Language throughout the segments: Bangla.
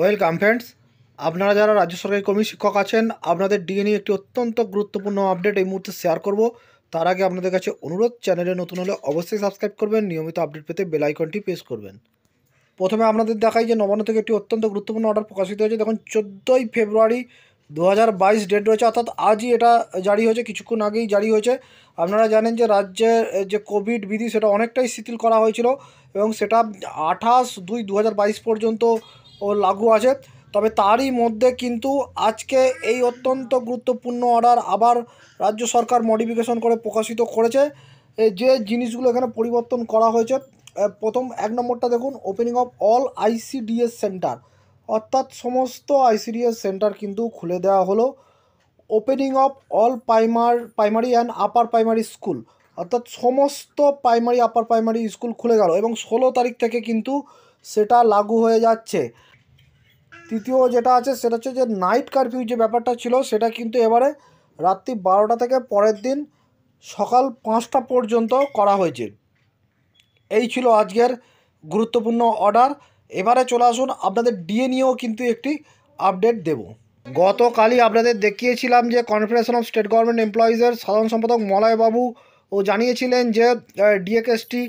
ওয়েলকাম ফ্রেন্ডস আপনারা যারা রাজ্য সরকারি কর্মী শিক্ষক আছেন আপনাদের ডিএ নিয়ে একটি অত্যন্ত গুরুত্বপূর্ণ আপডেট এই মুহূর্তে শেয়ার করব তার আগে আপনাদের কাছে অনুরোধ চ্যানেলে নতুন হলে অবশ্যই সাবস্ক্রাইব করবেন নিয়মিত আপডেট পেতে বেল আইকনটি প্রেস করবেন প্রথমে আপনাদের দেখাই যে নবান্ন থেকে একটি অত্যন্ত গুরুত্বপূর্ণ অর্ডার প্রকাশিত হয়েছে দেখুন চোদ্দোই ফেব্রুয়ারি দু হাজার ডেট রয়েছে অর্থাৎ আজই এটা জারি হয়েছে কিছুক্ষণ আগেই জারি হয়েছে আপনারা জানেন যে রাজ্যের যে কোভিড বিধি সেটা অনেকটাই শিথিল করা হয়েছিল এবং সেটা আঠাশ দুই দু পর্যন্ত ও লাগু আছে তবে তারই মধ্যে কিন্তু আজকে এই অত্যন্ত গুরুত্বপূর্ণ অর্ডার আবার রাজ্য সরকার মডিফিকেশন করে প্রকাশিত করেছে যে জিনিসগুলো এখানে পরিবর্তন করা হয়েছে প্রথম এক নম্বরটা দেখুন opening of all ICDS centre অর্থাৎ সমস্ত আইসিডিএস সেন্টার কিন্তু খুলে দেওয়া হলো opening of all primar primary and upper primary school অর্থাৎ সমস্ত প্রাইমারি আপার প্রাইমারি স্কুল খুলে গেল এবং ষোলো তারিখ থেকে কিন্তু সেটা লাগু হয়ে যাচ্ছে তৃতীয় যেটা আছে সেটা হচ্ছে যে নাইট কারফিউ যে ব্যাপারটা ছিল সেটা কিন্তু এবারে রাত্রি বারোটা থেকে পরের দিন সকাল পাঁচটা পর্যন্ত করা হয়েছে এই ছিল আজকের গুরুত্বপূর্ণ অর্ডার এবারে চলে আসুন আপনাদের ডিএ নিয়েও কিন্তু একটি আপডেট দেব গতকালই আপনাদের দেখিয়েছিলাম যে কনফারেন্স অফ স্টেট গভর্নমেন্ট এমপ্লয়িজের সাধারণ সম্পাদক মলয়বাবু ও জানিয়েছিলেন যে ডিএকএসটি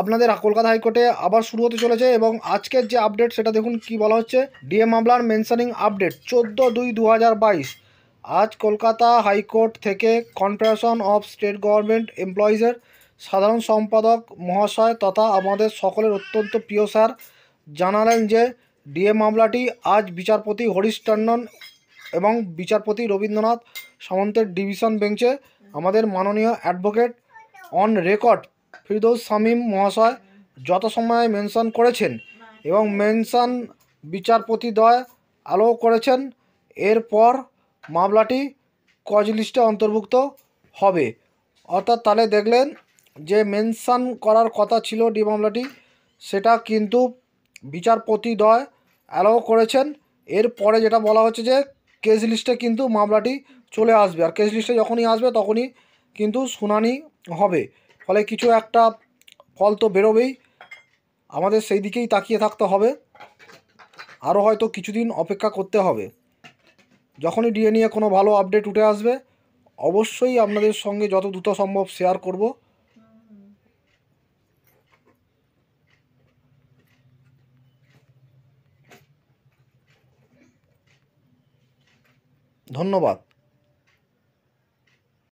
আপনাদের কলকাতা হাইকোর্টে আবার শুরু হতে চলেছে এবং আজকের যে আপডেট সেটা দেখুন কি বলা হচ্ছে ডিএ মামলার মেনশনিং আপডেট চোদ্দ দুই দু আজ কলকাতা হাইকোর্ট থেকে কনফেডারেশন অফ স্টেট গভর্নমেন্ট এমপ্লয়িজের সাধারণ সম্পাদক মহাশয় তথা আমাদের সকলের অত্যন্ত প্রিয় স্যার জানালেন যে ডিএ মামলাটি আজ বিচারপতি হরিশ টন্ডন এবং বিচারপতি রবীন্দ্রনাথ সামন্তের ডিভিশন বেঞ্চে আমাদের মাননীয় advocate on record Firdous Shamim মহাশয় যত সময় মেনশন করেছেন এবং মেনশন বিচারপতি দয় আলো করেছেন এরপর মামলাটি কজ লিস্টে অন্তর্ভুক্ত হবে অর্থাৎ তাহলে দেখলেন যে মেনশন করার কথা ছিল ডি মামলাটি সেটা কিন্তু বিচারপতি দয় অ্যালাও করেছেন এরপরে যেটা বলা হচ্ছে যে কেস লিস্টে কিন্তু মামলাটি চলে আসবে আর কেস লিস্টে যখনই আসবে তখনই কিন্তু শুনানি হবে ফলে কিছু একটা ফল তো বেরোবেই আমাদের সেই দিকেই তাকিয়ে থাকতে হবে আরও হয়তো কিছুদিন অপেক্ষা করতে হবে যখনই ডিএ নিয়ে কোনো ভালো আপডেট উঠে আসবে অবশ্যই আপনাদের সঙ্গে যত দ্রুত সম্ভব শেয়ার করব ধন্যবাদ